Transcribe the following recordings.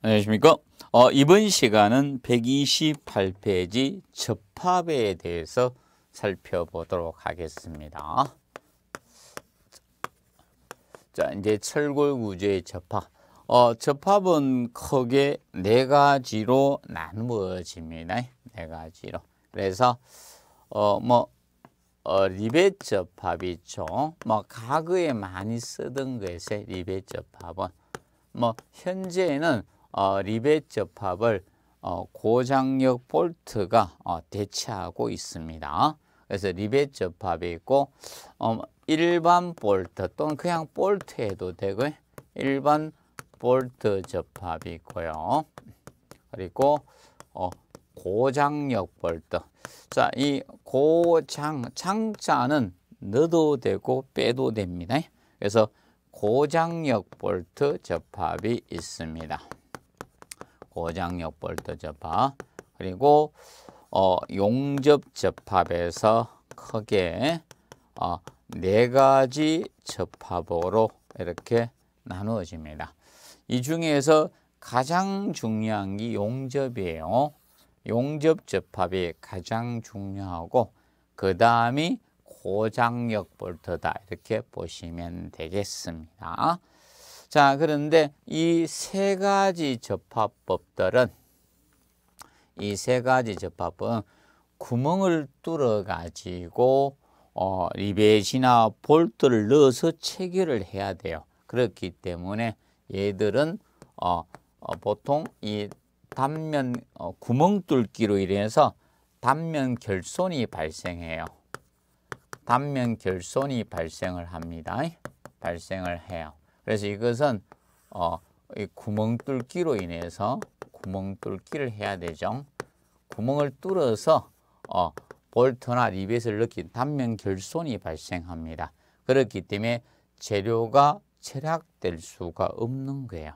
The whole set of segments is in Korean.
안녕하십니까 어, 이번 시간은 128페이지 접합에 대해서 살펴보도록 하겠습니다 자 이제 철골구조의 접합 어, 접합은 크게 네 가지로 나누어집니다 네 가지로 그래서 어, 뭐 어, 리벳 접합 있죠 뭐 과거에 많이 쓰던 것의 리벳 접합은 뭐 현재는 어, 리벳 접합을 어, 고장력 볼트가 어, 대체하고 있습니다. 그래서 리벳 접합이 있고 어, 일반 볼트 또는 그냥 볼트 해도 되고 일반 볼트 접합이 있고요. 그리고 어, 고장력 볼트. 자, 이 고장 장자는 넣어도 되고 빼도 됩니다. 그래서 고장력 볼트 접합이 있습니다. 고장력볼도접합 그리고 어, 용접접합에서 크게 어, 네 가지 접합으로 이렇게 나누어집니다. 이 중에서 가장 중요한 게 용접이에요. 용접 접합이 가장 중요하고 그 다음이 고장력 볼트다 이렇게 보시면 되겠습니다. 자, 그런데 이 세 가지 접합법들은 이 세 가지 접합은 구멍을 뚫어 가지고 어, 리벳이나 볼트를 넣어서 체결을 해야 돼요. 그렇기 때문에 얘들은 어, 어, 보통 이 단면 어, 구멍 뚫기로 인해서 단면 결손이 발생해요. 단면 결손이 발생을 합니다. 발생을 해요. 그래서 이것은 어, 구멍 뚫기로 인해서 구멍 뚫기를 해야 되죠. 구멍을 뚫어서 어, 볼트나 리벳을 넣긴 단면 결손이 발생합니다. 그렇기 때문에 재료가 절약될 수가 없는 거예요.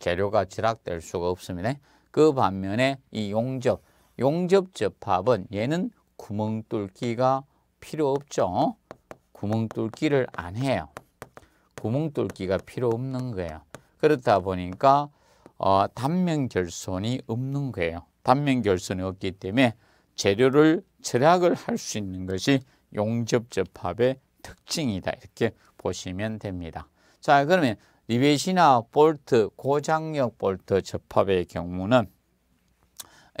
재료가 절약될 수가 없습니다. 그 반면에 이 용접, 용접 접합은 얘는 구멍 뚫기가 필요 없죠. 구멍 뚫기를 안 해요. 구멍 뚫기가 필요 없는 거예요. 그렇다 보니까 어, 단면 결손이 없는 거예요. 단면 결손이 없기 때문에 재료를 절약을 할 수 있는 것이 용접 접합의 특징이다. 이렇게 보시면 됩니다. 자, 그러면 리벳이나 볼트, 고장력 볼트 접합의 경우는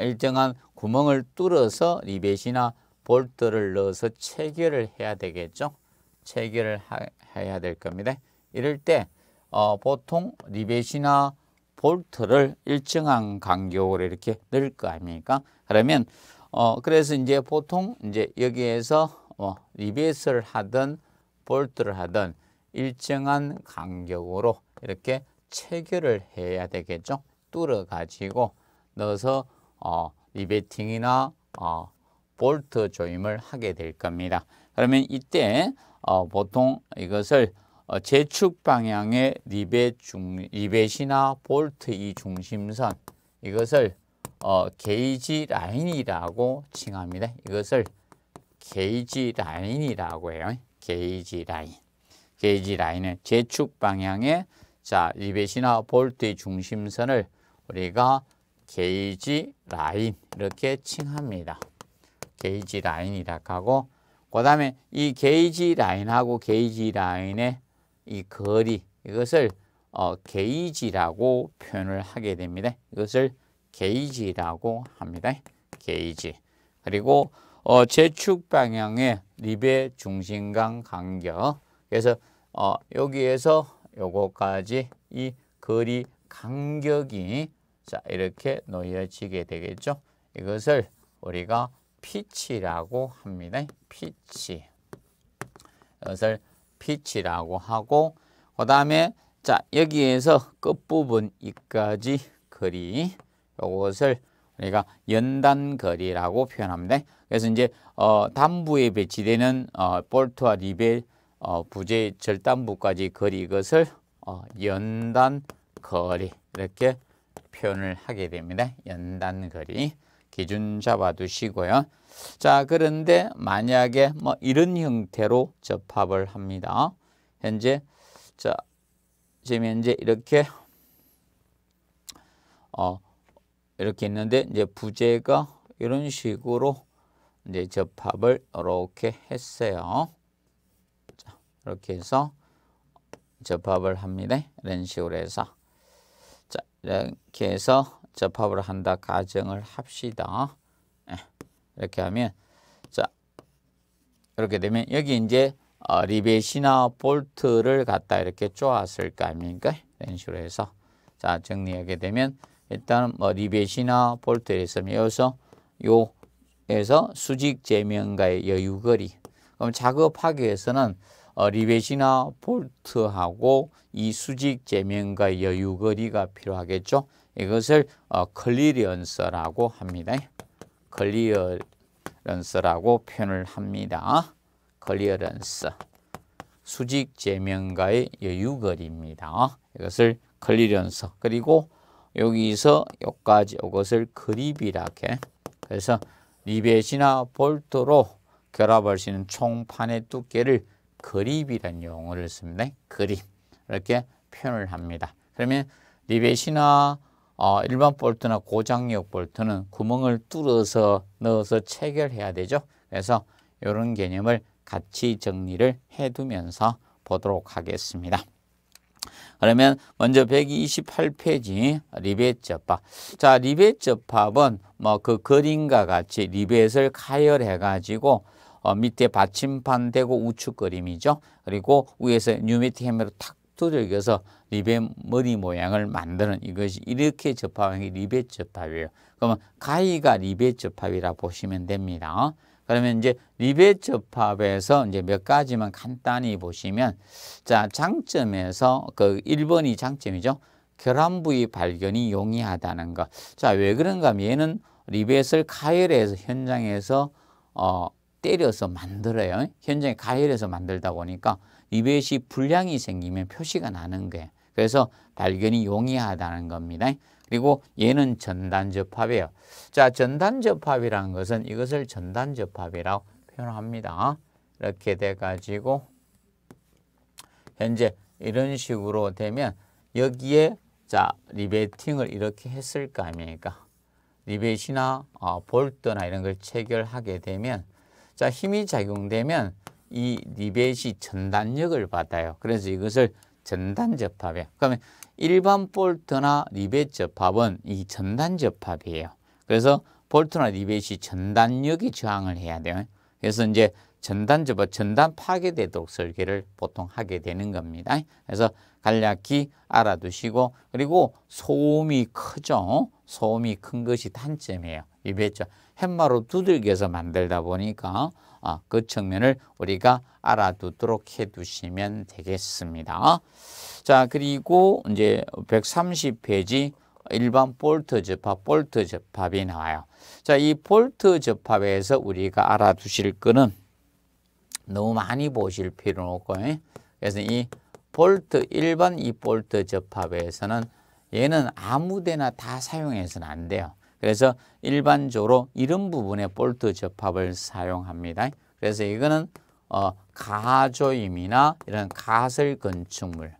일정한 구멍을 뚫어서 리벳이나 볼트를 넣어서 체결을 해야 되겠죠. 체결을 하, 해야 될 겁니다. 이럴 때 어, 보통 리벳이나 볼트를 일정한 간격으로 이렇게 넣을 거 아닙니까? 그러면 어, 그래서 이제 보통 이제 여기에서 어, 리벳을 하든 볼트를 하든 일정한 간격으로 이렇게 체결을 해야 되겠죠. 뚫어 가지고 넣어서 어, 리베팅이나 어, 볼트 조임을 하게 될 겁니다. 그러면 이때 어, 보통 이것을 어, 재축 방향의 리벳 중, 리벳이나 볼트 이 중심선 이것을 어, 게이지 라인이라고 칭합니다. 이것을 게이지 라인이라고 해요. 게이지 라인. 게이지 라인은 재축 방향의 자 리벳이나 볼트의 중심선을 우리가 게이지 라인 이렇게 칭합니다. 게이지 라인이라고 하고 그 다음에 이 게이지 라인하고 게이지 라인의 이 거리 이것을 어, 게이지라고 표현을 하게 됩니다. 이것을 게이지라고 합니다. 게이지. 그리고 어, 재축 방향의 리베 중심간 간격. 그래서 어, 여기에서 요거까지 이 거리 간격이 자 이렇게 놓여지게 되겠죠. 이것을 우리가 피치라고 합니다. 피치. 이것을 피이라고 하고 그 다음에 자 여기에서 끝부분 이까지 거리 요것을 우리가 연단 거리라고 표현합니다. 그래서 이제 어, 단부에 배치되는 어, 볼트와 리벨 어, 부재 절단부까지 거리 이것을 어, 연단 거리 이렇게 표현을 하게 됩니다. 연단 거리 기준 잡아두시고요. 자, 그런데 만약에 뭐 이런 형태로 접합을 합니다. 현재 자, 지금 현재 이렇게 어 이렇게 있는데 이제 부재가 이런 식으로 이제 접합을 이렇게 했어요. 자, 이렇게 해서 접합을 합니다. 이런 식으로 해서 자, 이렇게 해서 접합을 한다 가정을 합시다. 이렇게 하면 자 이렇게 되면 여기 이제 어, 리벳이나 볼트를 갖다 이렇게 쪼았을 거 아닙니까? 이런 식으로 해서 자 정리하게 되면 일단 뭐 리벳이나 볼트에 있으면 여기서 요에서 수직 제면과의 여유거리 그럼 작업하기 위해서는 어, 리벳이나 볼트하고 이 수직 제면과의 여유거리가 필요하겠죠. 이것을 어, 클리리언스라고 합니다. 클리어런스라고 표현을 합니다. 클리어런스. 수직 제명과의 여유거리입니다. 이것을 클리어런스. 그리고 여기서 여기까지 이것을 그립이라게. 그래서 리벳이나 볼트로 결합할 수 있는 총판의 두께를 그립이라는 용어를 씁니다. 그립. 이렇게 표현을 합니다. 그러면 리벳이나 어, 일반 볼트나 고장력 볼트는 구멍을 뚫어서 넣어서 체결해야 되죠. 그래서 이런 개념을 같이 정리를 해두면서 보도록 하겠습니다. 그러면 먼저 128페이지 리벳 접합. 자, 리벳 접합은 뭐 그 그림과 같이 리벳을 가열해 가지고 어, 밑에 받침판 되고 우측 그림이죠. 그리고 위에서 뉴메틱 헤매로 탁 두들겨서 립의 머리 모양을 만드는 이것이 이렇게 접합이 립의 접합이에요. 그러면 가위가 립의 접합이라 고 보시면 됩니다. 그러면 이제 립의 접합에서 이제 몇 가지만 간단히 보시면 자 장점에서 그 1번이 장점이죠. 결함 부위 발견이 용이하다는 것. 자 왜 그런가 하면 얘는 리벳을 가열해서 현장에서 어, 때려서 만들어요. 현장에 가열해서 만들다 보니까 이벳이 불량이 생기면 표시가 나는 거예요. 그래서 발견이 용이하다는 겁니다. 그리고 얘는 전단접합이에요. 자, 전단접합이라는 것은 이것을 전단접합이라고 표현합니다. 이렇게 돼가지고 현재 이런 식으로 되면 여기에 자 리베팅을 이렇게 했을 거 아닙니까? 리벳이나 어, 볼트나 이런 걸 체결하게 되면 자 힘이 작용되면 이 리벳이 전단력을 받아요. 그래서 이것을 전단 접합이에요. 그러면 일반 볼트나 리벳 접합은 이 전단 접합이에요. 그래서 볼트나 리벳이 전단력이 저항을 해야 돼요. 그래서 이제 전단 접합, 전단 파괴되도록 설계를 보통 하게 되는 겁니다. 그래서 간략히 알아두시고 그리고 소음이 크죠. 소음이 큰 것이 단점이에요. 리벳 접 햇마로 두들겨서 만들다 보니까 어, 그 측면을 우리가 알아두도록 해두시면 되겠습니다. 자 그리고 이제 130페이지 일반 볼트 접합, 볼트 접합이 나와요. 자, 이 볼트 접합에서 우리가 알아두실 거는 너무 많이 보실 필요는 없고, 예? 그래서 이 볼트, 일반 이 볼트 접합에서는 얘는 아무 데나 다 사용해서는 안 돼요. 그래서 일반적으로 이런 부분에 볼트 접합을 사용합니다. 그래서 이거는 어, 가조임이나 이런 가설 건축물,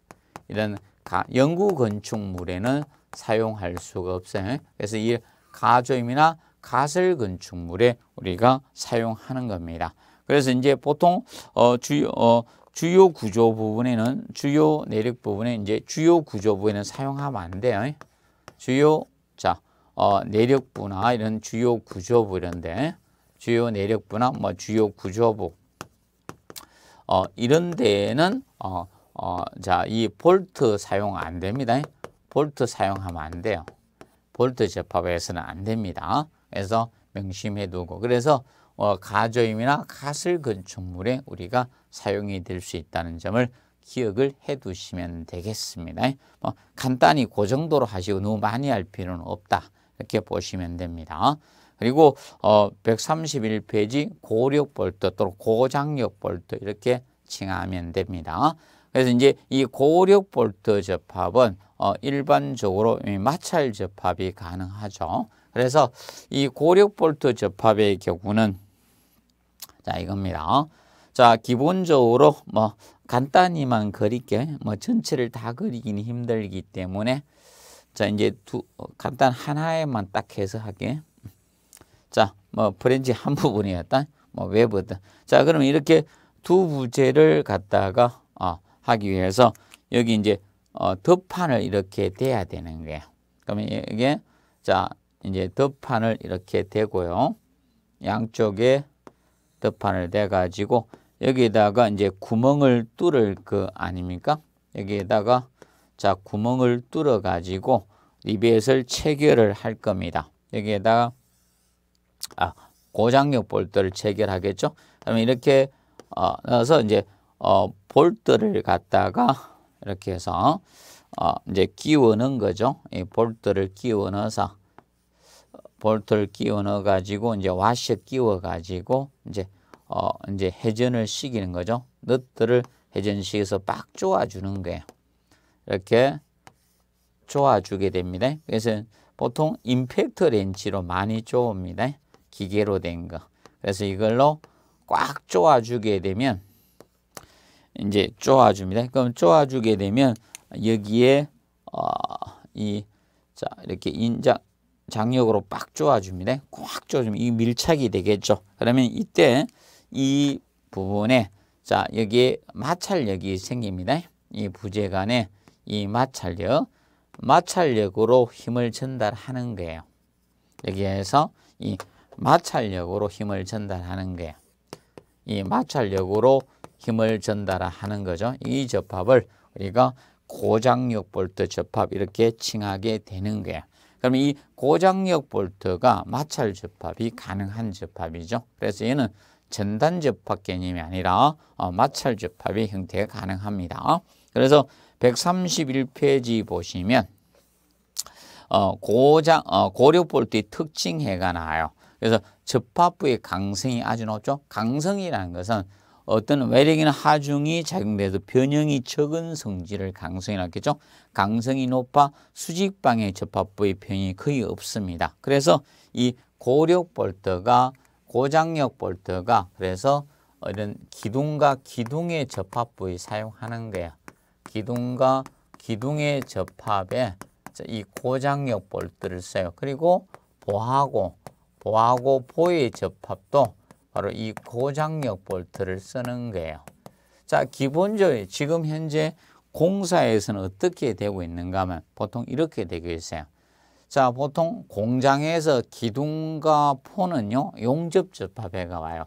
이런 가, 연구 건축물에는 사용할 수가 없어요. 그래서 이 가조임이나 가설 건축물에 우리가 사용하는 겁니다. 그래서 이제 보통 어, 주요 어, 주요 구조 부분에는 주요 내력 부분에 이제 주요 구조 부에는 사용하면 안 돼요. 주요 자 어, 내력부나 이런 주요 구조부 이런데 주요 내력부나 뭐 주요 구조부 어, 이런 데에는 어, 어, 자, 이 볼트 사용 안 됩니다. 볼트 사용하면 안 돼요. 볼트 접합에서는 안 됩니다. 그래서 명심해 두고 그래서 어, 가조임이나 가슬 건축물에 우리가 사용이 될 수 있다는 점을 기억을 해 두시면 되겠습니다. 뭐 간단히 그 정도로 하시고 너무 많이 할 필요는 없다. 이렇게 보시면 됩니다. 그리고 어 131페이지 고력 볼트 또는 고장력 볼트 이렇게 칭하면 됩니다. 그래서 이제 이 고력 볼트 접합은 어 일반적으로 마찰 접합이 가능하죠. 그래서 이 고력 볼트 접합의 경우는 자 이겁니다. 자 기본적으로 뭐 간단히만 그릴게 뭐 전체를 다 그리기는 힘들기 때문에 자 이제 두 간단 하나에만 딱 해서 하게 자, 뭐 프렌치 한 부분이었다. 뭐 외부든. 자, 그러면 이렇게 두 부제를 갖다가 어, 하기 위해서 여기 이제 어, 덮판을 이렇게 대야 되는 거예요. 그러면 이게 자, 이제 덮판을 이렇게 대고요. 양쪽에 덮판을 대 가지고 여기에다가 이제 구멍을 뚫을 그 아닙니까? 여기에다가 자 구멍을 뚫어 가지고 리벳을 체결을 할 겁니다. 여기에다가 아, 고장력 볼트를 체결하겠죠. 그러면 이렇게 어, 넣어서 이제 어, 볼트를 갖다가 이렇게 해서 어, 이제 끼우는 거죠. 이 볼트를 끼워 넣어서 볼트를 끼워 넣어 가지고 이제 와셔 끼워 가지고 이제 어, 이제 회전을 시키는 거죠. 너트를 회전시켜서 빡 조아 주는 거예요. 이렇게 조아 주게 됩니다. 그래서 보통 임팩트 렌치로 많이 조옵니다. 기계로 된 거. 그래서 이걸로 꽉 쪼아주게 되면 이제 쪼아줍니다. 그럼 쪼아주게 되면 여기에 어, 이자 이렇게 인장 장력으로 빡 쪼아줍니다. 꽉 쪼아주면 이 밀착이 되겠죠. 그러면 이때 이 부분에 자 여기에 마찰력이 생깁니다. 이 부재간에 이 마찰력 마찰력으로 힘을 전달하는 거예요. 여기에서 이 마찰력으로 힘을 전달하는 게 이 마찰력으로 힘을 전달하는 거죠. 이 접합을 우리가 고장력 볼트 접합 이렇게 칭하게 되는 거예요. 그럼 이 고장력 볼트가 마찰 접합이 가능한 접합이죠. 그래서 얘는 전단 접합 개념이 아니라 어, 마찰 접합의 형태가 가능합니다. 그래서 131페이지 보시면 어, 고장 어, 고력 볼트의 특징해가 나요. 와 그래서 접합부의 강성이 아주 높죠. 강성이라는 것은 어떤 외력이나 하중이 작용돼서 변형이 적은 성질을 강성이 낳겠죠. 강성이 높아 수직방의 접합부의 변형이 거의 없습니다. 그래서 이 고력 볼트가 고장력 볼트가 그래서 이런 기둥과 기둥의 접합부에 사용하는 거예 기둥과 기둥의 접합에 이 고장력 볼트를 써요. 그리고 보하고 보하고 보의 접합도 바로 이 고장력 볼트를 쓰는 거예요. 자, 기본적으로 지금 현재 공사에서는 어떻게 되고 있는가 하면 보통 이렇게 되고 있어요. 자, 보통 공장에서 기둥과 포는요, 용접 접합해가 와요.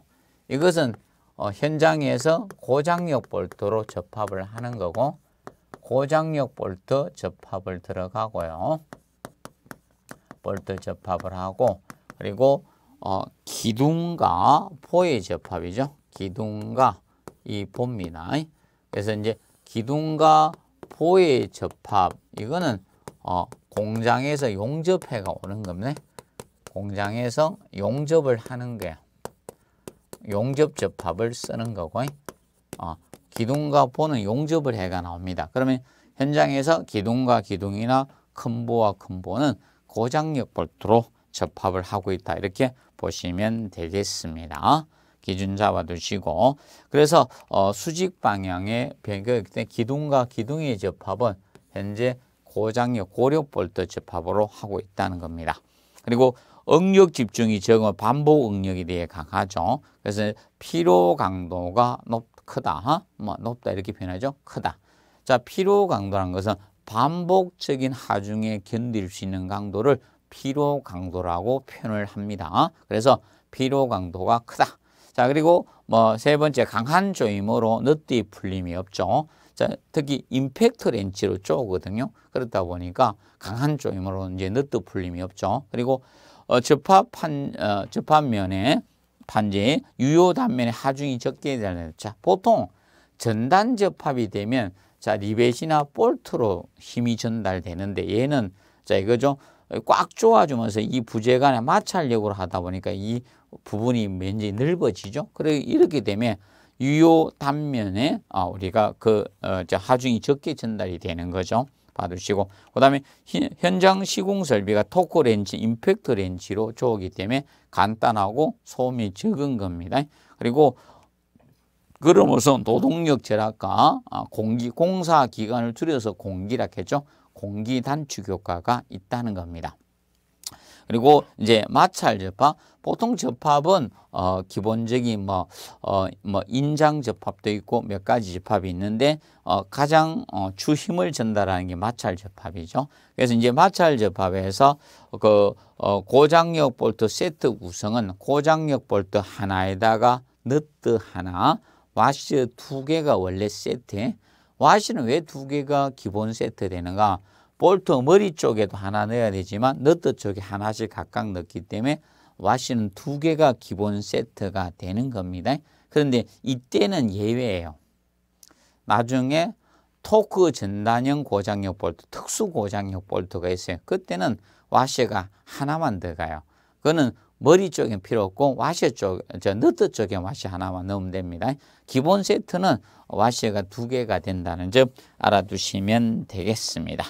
이것은 어, 현장에서 고장력 볼트로 접합을 하는 거고, 고장력 볼트 접합을 들어가고요. 볼트 접합을 하고, 그리고 어, 기둥과 포의 접합이죠. 기둥과 이 봅니다. 그래서 이제 기둥과 포의 접합 이거는 어, 공장에서 용접해가 오는 겁니다. 공장에서 용접을 하는 거예 용접 접합을 쓰는 거고 어, 기둥과 포는 용접을 해가 나옵니다. 그러면 현장에서 기둥과 기둥이나 큰 보와 큰 보는 고장력 볼트로 접합을 하고 있다 이렇게 보시면 되겠습니다. 기준 잡아두시고 그래서 어, 수직 방향의 변경이기 때 기둥과 기둥의 접합은 현재 고장의 고려 볼트 접합으로 하고 있다는 겁니다. 그리고 응력 집중이 적은 반복 응력에 대해 강하죠. 그래서 피로 강도가 높, 크다. 뭐 높다 이렇게 표현하죠. 크다. 자, 피로 강도란 것은 반복적인 하중에 견딜 수 있는 강도를 피로 강도라고 표현을 합니다. 그래서 피로 강도가 크다. 자, 그리고 뭐 세 번째 강한 조임으로 늦디 풀림이 없죠. 자, 특히 임팩트 렌치로 쪼거든요. 그렇다 보니까 강한 조임으로 이제 늦디 풀림이 없죠. 그리고 어, 접합 판, 어, 접합면에 판지 유효 단면의 하중이 적게 되는 자, 보통 전단 접합이 되면 자, 리벳이나 볼트로 힘이 전달되는데 얘는 자, 이거 좀꽉 조아주면서 이 부재 간에 마찰력으로 하다 보니까 이 부분이 왠지 넓어지죠. 그래 이렇게 되면 유효 단면에 아, 우리가 그 어, 하중이 적게 전달이 되는 거죠. 봐두시고 그다음에 현장 시공 설비가 토크 렌즈, 임팩트 렌즈로 좋기 때문에 간단하고 소음이 적은 겁니다. 그리고 그러면서 노동력 절약과 아, 공기 공사 기간을 줄여서 공기락 했죠. 공기 단축 효과가 있다는 겁니다. 그리고 이제 마찰 접합 보통 접합은 어 기본적인 뭐어뭐 어뭐 인장 접합도 있고 몇 가지 접합이 있는데 어 가장 어주 힘을 전달하는 게 마찰 접합이죠. 그래서 이제 마찰 접합에서 그어 고장력 볼트 세트 구성은 고장력 볼트 하나에다가 너트 하나 와시 두 개가 원래 세트에 와시는 왜 두 개가 기본 세트 되는가? 볼트 머리 쪽에도 하나 넣어야 되지만 너트 쪽에 하나씩 각각 넣기 때문에 와시는 두 개가 기본 세트가 되는 겁니다. 그런데 이때는 예외예요. 나중에 토크 전단형 고장력 볼트, 특수 고장력 볼트가 있어요. 그때는 와시가 하나만 들어가요. 그거는 머리 쪽에 필요 없고 와셔 쪽, 저 너트 쪽에 와셔 하나만 넣으면 됩니다. 기본 세트는 와셔가 두 개가 된다는 점 알아두시면 되겠습니다.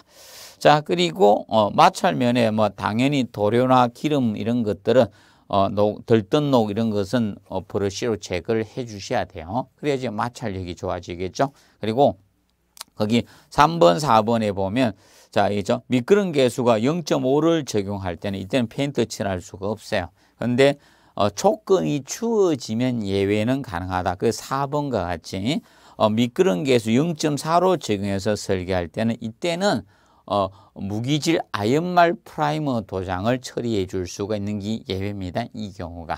자 그리고 어, 마찰면에 뭐 당연히 도료나 기름 이런 것들은 어, 녹, 들뜬녹 이런 것은 어, 브러쉬로 제거를 해 주셔야 돼요. 그래야지 마찰력이 좋아지겠죠. 그리고 거기 3번, 4번에 보면 자, 이죠? 미끄럼 계수가 0.5를 적용할 때는 이때는 페인트 칠할 수가 없어요. 근데 어, 조건이 추워지면 예외는 가능하다. 그 4번과 같이 어, 미끄럼 계수 0.4로 적용해서 설계할 때는 이때는 어, 무기질 아연말 프라이머 도장을 처리해 줄 수가 있는 게 예외입니다. 이 경우가.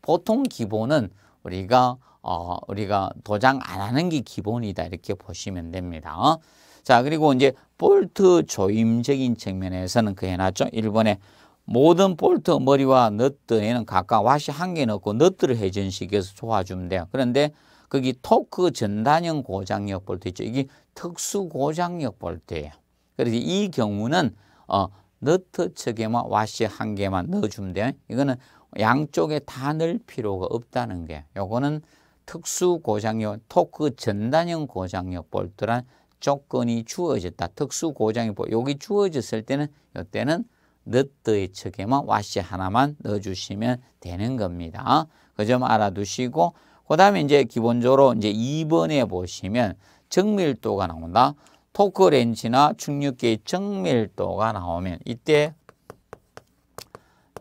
보통 기본은 우리가 어, 우리가 도장 안 하는 게 기본이다 이렇게 보시면 됩니다. 자, 그리고 이제 볼트 조임적인 측면에서는 그 해놨죠. 1번에 모든 볼트 머리와 너트에는 각각 와시 한 개 넣고 너트를 회전시켜서 조아주면 돼요. 그런데 거기 토크 전단형 고장력 볼트 있죠. 이게 특수 고장력 볼트예요. 그래서 이 경우는 어, 너트 측에만 와시 한 개만 넣어주면 돼요. 이거는 양쪽에 다 넣을 필요가 없다는 게 요거는 특수 고장력 토크 전단형 고장력 볼트란 조건이 주어졌다. 특수 고장이 보 여기 여 주어졌을 때는 이때는 너트의 척에만 와시 하나만 넣어주시면 되는 겁니다. 그 점 알아두시고 그 다음에 이제 기본적으로 이제 2번에 보시면 정밀도가 나온다. 토크 렌치나 충격기의 정밀도가 나오면 이때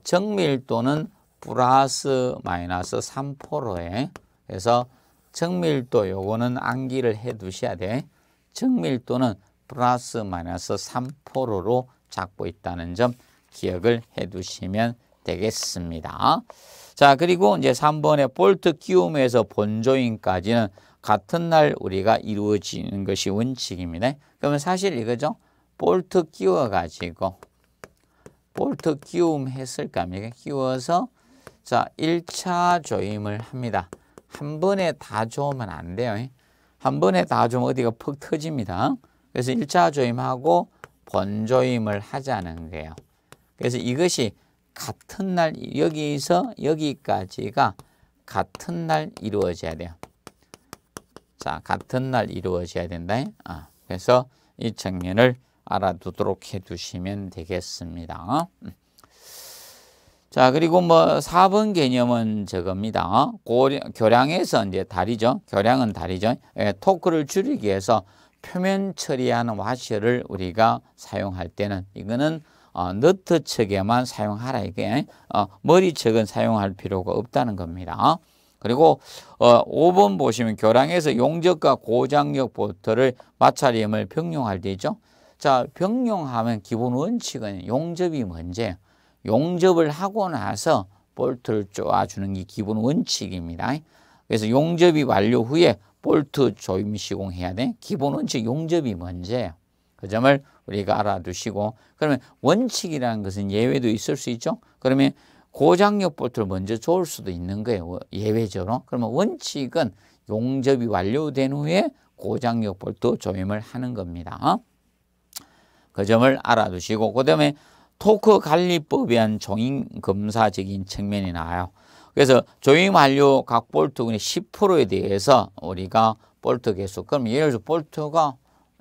정밀도는 플러스 마이너스 3%에 그래서 정밀도 요거는 암기를 해 두셔야 돼. 정밀도는 플러스 마이너스 3%로 잡고 있다는 점 기억을 해두시면 되겠습니다. 자 그리고 이제 3번의 볼트 끼움에서 본조인까지는 같은 날 우리가 이루어지는 것이 원칙입니다. 그러면 사실 이거죠. 볼트 끼워가지고 볼트 끼움 했을까 니까 끼워서 자 1차 조임을 합니다. 한 번에 다 조으면 안 돼요. 한 번에 다 좀 어디가 퍽 터집니다. 그래서 일차 조임하고 본조임을 하자는 거예요. 그래서 이것이 같은 날 여기서 여기까지가 같은 날 이루어져야 돼요. 자, 같은 날 이루어져야 된다. 아, 그래서 이 장면을 알아두도록 해두시면 되겠습니다. 음. 자, 그리고 뭐 4번 개념은 저겁니다. 어? 고량, 교량에서 이제 다리죠. 교량은 다리죠. 예, 토크를 줄이기 위해서 표면 처리하는 와셔를 우리가 사용할 때는 이거는 어, 너트 측에만 사용하라 이게 예? 어, 머리 측은 사용할 필요가 없다는 겁니다. 어? 그리고 어, 5번 보시면 교량에서 용적과 고장력 보트를 마찰임을 병용할 때죠. 자, 병용하면 기본 원칙은 용접이 먼저 용접을 하고 나서 볼트를 쪼아주는 이 기본 원칙입니다. 그래서 용접이 완료 후에 볼트 조임 시공해야 돼. 기본 원칙 용접이 먼저예요. 그 점을 우리가 알아두시고 그러면 원칙이라는 것은 예외도 있을 수 있죠. 그러면 고장력 볼트를 먼저 조을 수도 있는 거예요. 예외적으로. 그러면 원칙은 용접이 완료된 후에 고장력 볼트 조임을 하는 겁니다. 그 점을 알아두시고 그 다음에 토크 관리법에 한 종인 검사적인 측면이 나와요. 그래서 조임 완료 각 볼트군의 10%에 대해서 우리가 볼트 개수 그럼 예를 들어 볼트가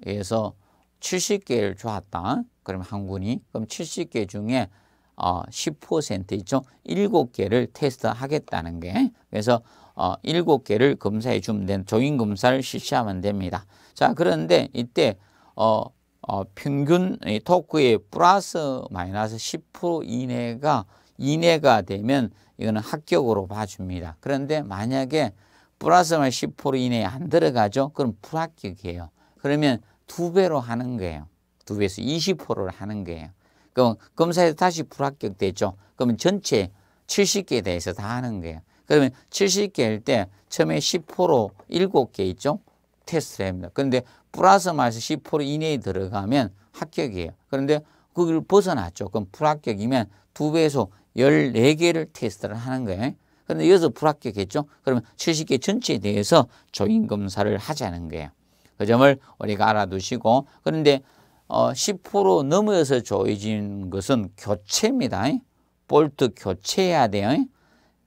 에서 70개를 주었다. 그럼 한 군이 그럼 70개 중에 어, 10% 있죠. 7개를 테스트하겠다는 게 그래서 어, 7개를 검사해 주면 된 조인 검사를 실시하면 됩니다. 자, 그런데 이때 어, 어, 평균 토크의 플러스 마이너스 10% 이내가 이내가 되면 이거는 합격으로 봐줍니다. 그런데 만약에 플러스 마이너스 10% 이내에 안 들어가죠? 그럼 불합격이에요. 그러면 두 배로 하는 거예요. 두 배에서 20%를 하는 거예요. 그럼 검사에서 다시 불합격되죠. 그러면 전체 70개에 대해서 다 하는 거예요. 그러면 7 0개할 때 처음에 10% 7개 있죠? 테스트를 합니다. 그런데 플러스 마이너스 10% 이내에 들어가면 합격이에요. 그런데 그걸 벗어났죠. 그럼 불합격이면 두 배에서 14개를 테스트를 하는 거예요. 그런데 여기서 불합격했죠. 그러면 70개 전체에 대해서 조인검사를 하자는 거예요. 그 점을 우리가 알아두시고 그런데 어, 10% 넘어서 조이진 것은 교체입니다. 볼트 교체해야 돼요.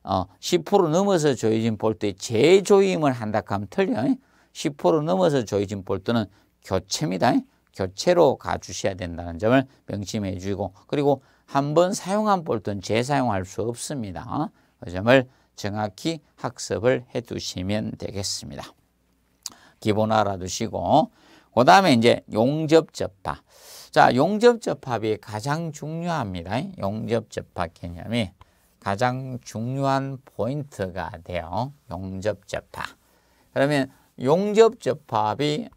어, 10% 넘어서 조이진 볼트에 재조임을 한다 하면 틀려요. 10% 넘어서 저희 지 볼트는 교체입니다. 교체로 가주셔야 된다는 점을 명심해 주시고 그리고 한 번 사용한 볼트는 재사용할 수 없습니다. 그 점을 정확히 학습을 해 두시면 되겠습니다. 기본 알아두시고 그 다음에 이제 용접접합 자 용접접합이 가장 중요합니다. 용접접합 개념이 가장 중요한 포인트가 돼요. 용접접합 그러면 용접접합이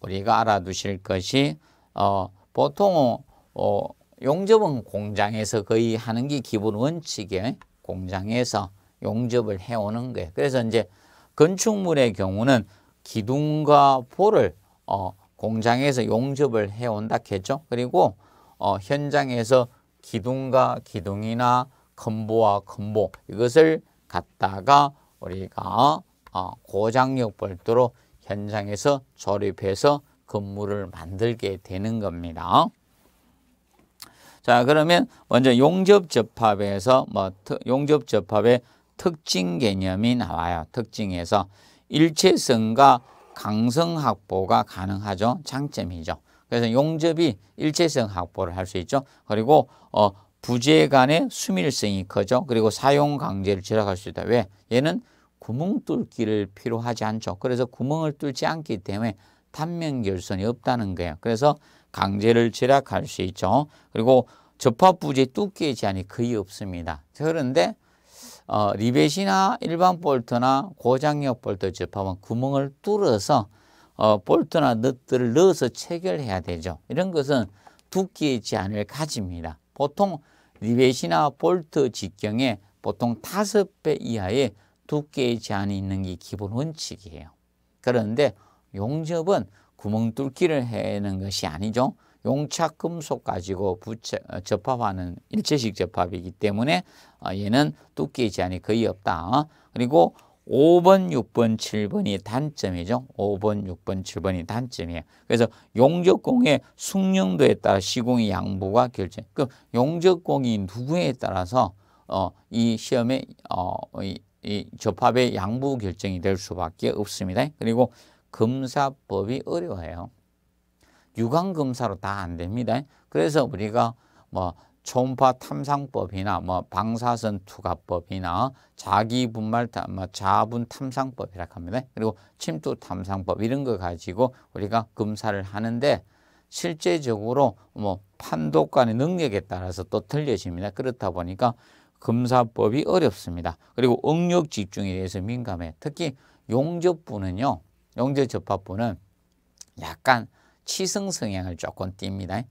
우리가 알아두실 것이 어, 보통 어, 용접은 공장에서 거의 하는 게 기본 원칙에 공장에서 용접을 해오는 거예요. 그래서 이제 건축물의 경우는 기둥과 볼을 어, 공장에서 용접을 해온다 했죠. 그리고 어, 현장에서 기둥과 기둥이나 컨보와 컨보 이것을 갖다가 우리가 어, 고장력 별도로 현장에서 조립해서 건물을 만들게 되는 겁니다. 자 그러면 먼저 용접 접합에서 뭐 용접 접합의 특징 개념이 나와요. 특징에서 일체성과 강성 확보가 가능하죠. 장점이죠. 그래서 용접이 일체성 확보를 할 수 있죠. 그리고 어, 부재 간의 수밀성이 커죠. 그리고 사용 강제를 절약할 수 있다. 왜? 얘는 구멍 뚫기를 필요하지 않죠. 그래서 구멍을 뚫지 않기 때문에 단면 결손이 없다는 거예요. 그래서 강제를 절약할 수 있죠. 그리고 접합 부지 두께의 제한이 거의 없습니다. 그런데 어, 리벳이나 일반 볼트나 고장력 볼트 접합은 구멍을 뚫어서 어, 볼트나 너들을 넣어서 체결해야 되죠. 이런 것은 두께의 제한을 가집니다. 보통 리벳이나 볼트 직경에 보통 다섯 배 이하의 두께의 제한이 있는 게 기본 원칙이에요. 그런데 용접은 구멍 뚫기를 해는 것이 아니죠. 용착 금속 가지고 부채, 어, 접합하는 일체식 접합이기 때문에 어, 얘는 두께의 제한이 거의 없다. 그리고 5번, 6번, 7번이 단점이죠. 5번, 6번, 7번이 단점이에요. 그래서 용접공의 숙련도에 따라 시공의 양보가 결정. 그 용접공이 누구에 따라서 어, 이시험에 어, 이 이조합의 양부 결정이 될 수밖에 없습니다. 그리고 검사법이 어려워요. 유관검사로 다 안 됩니다. 그래서 우리가 뭐 초음파 탐상법이나 뭐 방사선 투과법이나 자기 분말 뭐 자분 탐상법이라 합니다. 그리고 침투 탐상법 이런 거 가지고 우리가 검사를 하는데 실제적으로 뭐 판독관의 능력에 따라서 또 틀려집니다. 그렇다 보니까 검사법이 어렵습니다. 그리고 응력 집중에 대해서 민감해. 특히 용접부는요. 용접접합부는 약간 치성 성향을 조금 띱니다.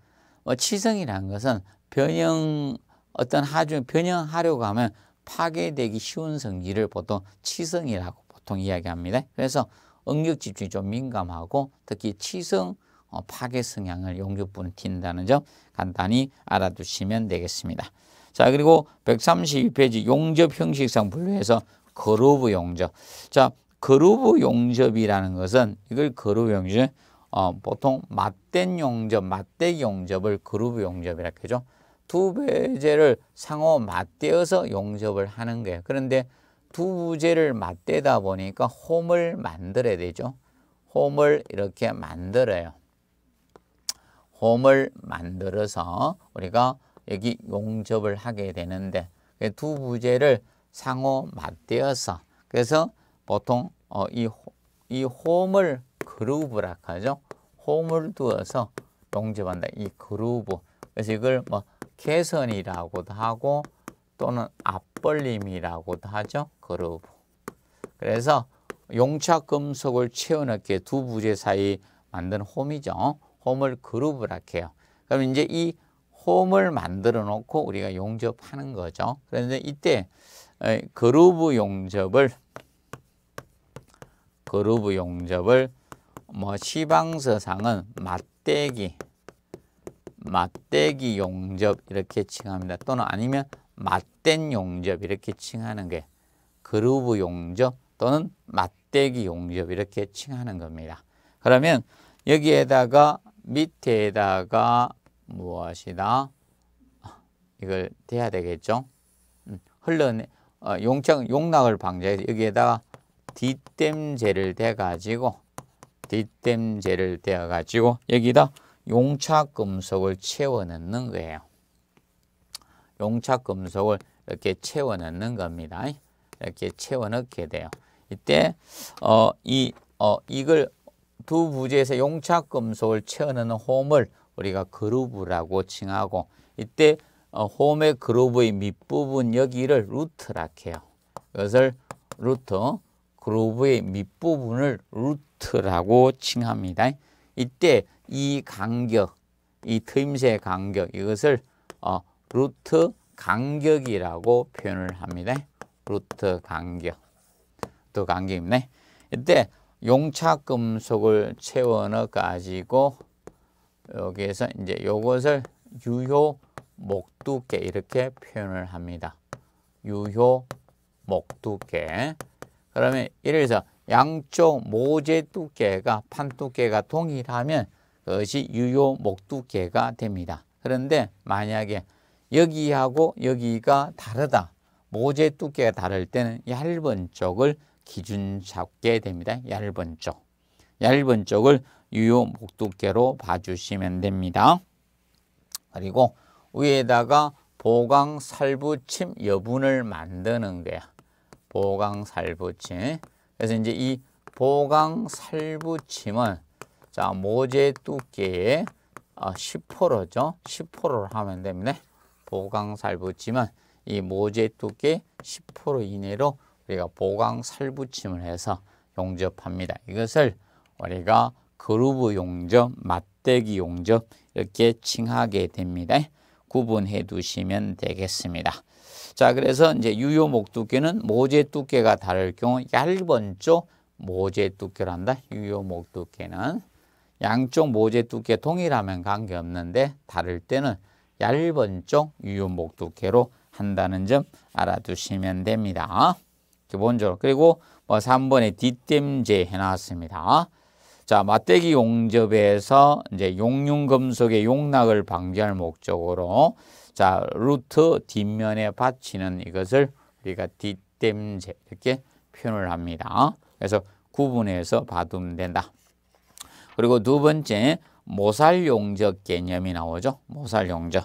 뭐 치성이라는 것은 변형 어떤 하중 변형하려고 하면 파괴되기 쉬운 성질을 보통 치성이라고 보통 이야기합니다. 그래서 응력 집중이 좀 민감하고 특히 치성 어, 파괴 성향을 용접부는 띈다는 점 간단히 알아두시면 되겠습니다. 자, 그리고 132페이지 용접 형식상 분류해서 그루브 용접. 자, 그루브 용접이라는 것은 이걸 그룹브 용접, 어, 보통 맞댄 용접, 맞대기 용접을 그룹 용접이라고 하죠. 두 배제를 상호 맞대어서 용접을 하는 거예요. 그런데 두 부제를 맞대다 보니까 홈을 만들어야 되죠. 홈을 이렇게 만들어요. 홈을 만들어서 우리가 여기 용접을 하게 되는데 두 부제를 상호 맞대어서 그래서 보통 어, 이, 이 홈을 그루브라 하죠. 홈을 두어서 용접한다. 이 그루브. 그래서 이걸 뭐 개선이라고도 하고 또는 앞벌림이라고도 하죠. 그루브. 그래서 용착 금속을 채워넣게 두 부재 사이 만든 홈이죠. 홈을 그루브라 해요. 그럼 이제 이 홈을 만들어 놓고 우리가 용접하는 거죠. 그런데 이때 그루 용접을 그루 용접을 뭐 시방서상은 맞대기 맞대기 용접 이렇게 칭합니다. 또는 아니면 맞댄 용접 이렇게 칭하는 게그루 용접 또는 맞대기 용접 이렇게 칭하는 겁니다. 그러면 여기에다가 밑에다가 무엇이다? 아, 이걸 돼야 되겠죠? 음, 흘러내 어, 용창 용락을 방지해서 여기에다가 뒷댐제를 대 가지고 뒷댐제를 대 가지고 여기다 용착 금속을 채워 넣는 거예요. 용착 금속을 이렇게 채워 넣는 겁니다. 이렇게 채워 넣게 돼요. 이때 어, 이 어, 이걸 두 부재에서 용착 금속을 채워 넣는 홈을 우리가 그루브라고 칭하고 이때 어, 홈의 그루브의 밑부분 여기를 루트라 해요. 이것을 루트, 그루브의 밑부분을 루트라고 칭합니다. 이때 이 간격, 이 트임새 간격 이것을 어, 루트 간격이라고 표현을 합니다. 루트 간격, 또 간격입니다. 이때 용차 금속을 채워 넣어 가지고 여기에서 이제 요것을 유효 목두께 이렇게 표현을 합니다. 유효 목두께. 그러면 예를 서 양쪽 모재 두께가 판 두께가 동일하면 그것이 유효 목두께가 됩니다. 그런데 만약에 여기하고 여기가 다르다. 모재 두께가 다를 때는 얇은 쪽을 기준 잡게 됩니다. 얇은 쪽. 얇은 쪽을 유효 목두께로 봐주시면 됩니다. 그리고 위에다가 보강 살부침 여분을 만드는 거야. 보강 살부침. 그래서 이제 이 보강 살부침은 자 모재 두께의 10%죠. 어, 10%를 하면 됩니다. 보강 살부침은 이 모재 두께 10% 이내로 우리가 보강 살부침을 해서 용접합니다. 이것을 우리가 그루브 용접, 맞대기 용접 이렇게 칭하게 됩니다. 구분해 두시면 되겠습니다. 자, 그래서 이제 유효목 두께는 모재 두께가 다를 경우 얇은 쪽 모재 두께란다. 유효목 두께는 양쪽 모재 두께 동일하면 관계없는데 다를 때는 얇은 쪽 유효목 두께로 한다는 점 알아두시면 됩니다. 기본적으로 그리고 뭐 3번에 뒷댐재 해놨습니다. 자, 맞대기 용접에서 이제 용융금속의 용락을 방지할 목적으로 자, 루트 뒷면에 받치는 이것을 우리가 뒷댐재 이렇게 표현을 합니다. 그래서 구분해서 봐두면 된다. 그리고 두 번째 모살 용접 개념이 나오죠. 모살 용접.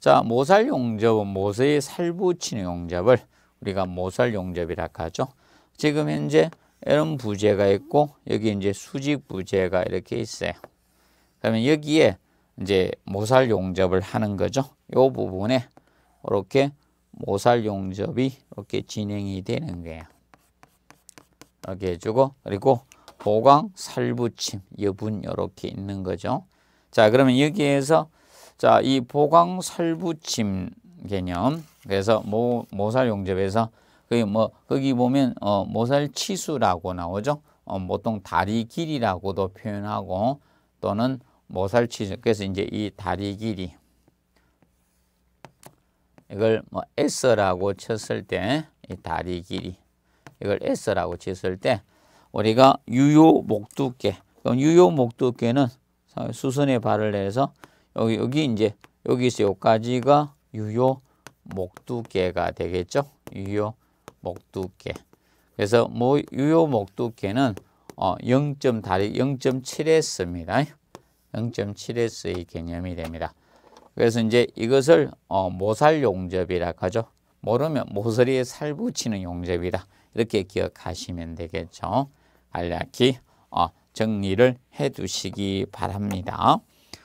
자, 모살 용접은 모세의 살붙이는 용접을 우리가 모살 용접이라고 하죠. 지금 현재 이런 부재가 있고 여기 이제 수직 부재가 이렇게 있어요. 그러면 여기에 이제 모살 용접을 하는 거죠. 요 부분에 이렇게 모살 용접이 이렇게 진행이 되는 거예요. 이렇게 해주고 그리고 보강 살붙임 여분 이렇게 있는 거죠. 자 그러면 여기에서 자이 보강 살붙임 개념 그래서 모, 모살 용접에서 그게 뭐 거기 보면 어, 모살 치수라고 나오죠. 어, 보통 다리 길이라고도 표현하고 또는 모살 치수. 그래서 이제 이 다리 길이 이걸 뭐 S라고 쳤을 때 이 다리 길이 이걸 S라고 쳤을 때 우리가 유효 목두께 그럼 유효 목두께는 수선에 발을 해서 여기 여기 이제 여기서 여기까지가 유효 목두께가 되겠죠. 유효 목두께. 그래서 모, 유효 목두께는 어, 0.7S입니다. 0.7S의 개념이 됩니다. 그래서 이제 이것을 어, 모살 용접이라 하죠. 모르면 모서리에 살 붙이는 용접이다. 이렇게 기억하시면 되겠죠. 간략히 어, 정리를 해 두시기 바랍니다.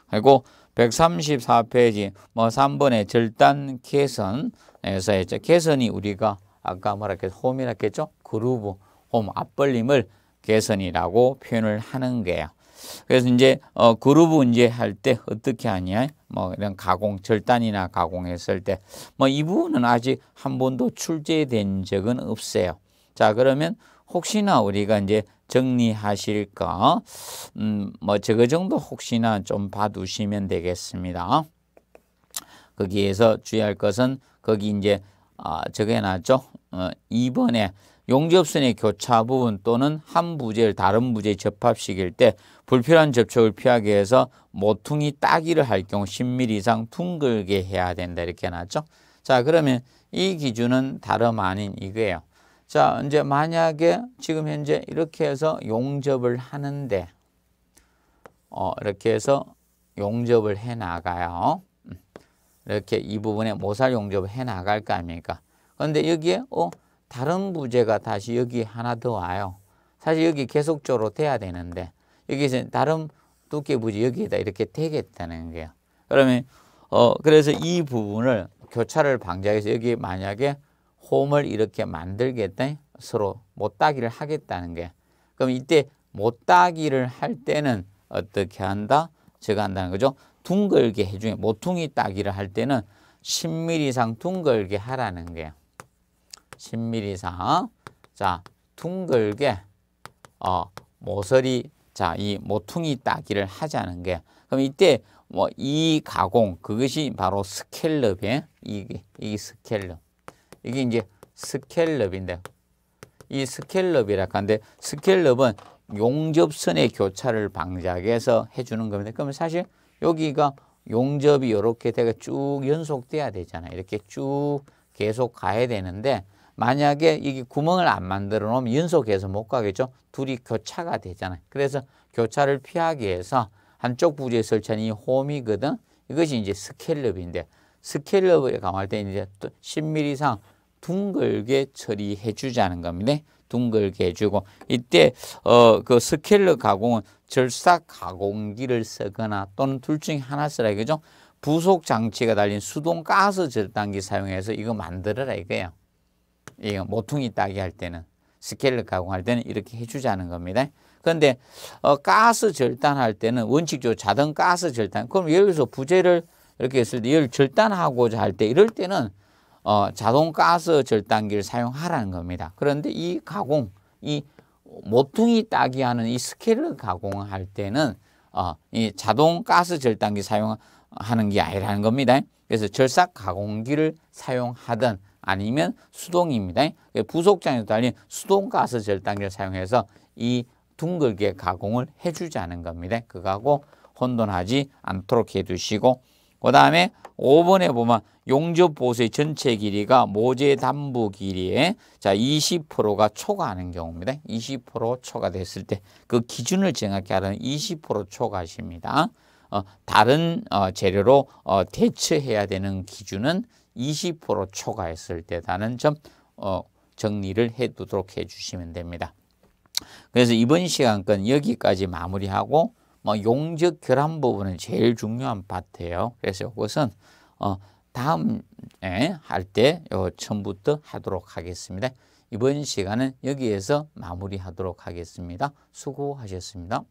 그리고 134페이지 뭐 3번의 절단 개선에서의 개선이 우리가 아까 말했겠죠. 홈이라겠죠. 그루브, 홈, 앞벌림을 개선이라고 표현을 하는 거예요. 그래서 이제 어, 그루브 이제 할 때 어떻게 하냐? 뭐 이런 가공 절단이나 가공했을 때 뭐 이 부분은 아직 한 번도 출제된 적은 없어요. 자, 그러면 혹시나 우리가 이제 정리하실까? 음, 뭐 저거 정도 혹시나 좀 봐두시면 되겠습니다. 거기에서 주의할 것은 거기 이제 아, 적어놨죠. 어, 2번에 용접선의 교차 부분 또는 한 부재를 다른 부재의 접합식일 때 불필요한 접촉을 피하기 위해서 모퉁이 따기를 할 경우 10mm 이상 둥글게 해야 된다 이렇게 해놨죠. 자 그러면 이 기준은 다름 아닌 이거예요. 자 이제 만약에 지금 현재 이렇게 해서 용접을 하는데 어, 이렇게 해서 용접을 해 나가요. 이렇게 이 부분에 모살 용접을 해 나갈 거 아닙니까? 그런데 여기에 어 다른 부재가 다시 여기 하나 더 와요. 사실 여기 계속적으로 돼야 되는데 여기서 다른 두께 부지 여기에다 이렇게 되겠다는 거예요. 그러면 어 그래서 이 부분을 교차를 방지해서 여기 만약에 홈을 이렇게 만들겠다 서로 못 따기를 하겠다는 게 그럼 이때 못 따기를 할 때는 어떻게 한다? 제가 한다는 거죠. 둥글게 해주면 모퉁이 따기를 할 때는 10mm 이상 둥글게 하라는 거예요. 10mm 이상 자 둥글게 어 모서리 자이 모퉁이 따기를 하자는 거예요. 그럼 이때 뭐 이 가공 그것이 바로 스켈럽이에요. 이게 이 스켈럽 이게 이제 스켈럽인데 이 스켈럽이라 하는데 스켈럽은 용접선의 교차를 방지하기 해서 해주는 겁니다. 그러면 사실 여기가 용접이 이렇게 되게 쭉 연속돼야 되잖아요. 이렇게 쭉 계속 가야 되는데 만약에 이게 구멍을 안 만들어 놓으면 연속해서 못 가겠죠. 둘이 교차가 되잖아요. 그래서 교차를 피하기 위해서 한쪽 부지에 설치한 이 홈이거든. 이것이 이제 스케럽인데스케럽을 강화할 때 이제 10mm 이상 둥글게 처리해 주자는 겁니다. 둥글게 해주고 이때 어 그스케일러 가공은 절삭 가공기를 쓰거나 또는 둘 중에 하나 쓰라 이거죠. 부속 장치가 달린 수동 가스 절단기 사용해서 이거 만들어라 이거예요. 이거 모퉁이 따기 할 때는 스케일러 가공할 때는 이렇게 해주자는 겁니다. 그런데 어, 가스 절단할 때는 원칙적으로 자동 가스 절단. 그럼 여기서 부재를 이렇게 했을 때 이걸 절단하고자 할 때 이럴 때는 어, 자동 가스 절단기를 사용하라는 겁니다. 그런데 이 가공, 이 모퉁이 따기 하는 이 스케일을 가공할 때는 어, 이 자동 가스 절단기 사용하는 게 아니라는 겁니다. 그래서 절삭 가공기를 사용하든 아니면 수동입니다. 부속장에서 달린 수동 가스 절단기를 사용해서 이 둥글게 가공을 해주자는 겁니다. 그거하고 혼돈하지 않도록 해두시고 그 다음에 5번에 보면 용접 보수의 전체 길이가 모재 담보길이에자 20%가 초과하는 경우입니다. 20% 초과됐을 때 그 기준을 정확히 하는 20% 초과십니다. 어, 다른 어, 재료로 어, 대처해야 되는 기준은 20% 초과했을 때다는점 어, 정리를 해두도록 해주시면 됩니다. 그래서 이번 시간 건 여기까지 마무리하고 뭐 용적 결함 부분은 제일 중요한 파트예요. 그래서 이것은 어, 다음에 할때 처음부터 하도록 하겠습니다. 이번 시간은 여기에서 마무리하도록 하겠습니다. 수고하셨습니다.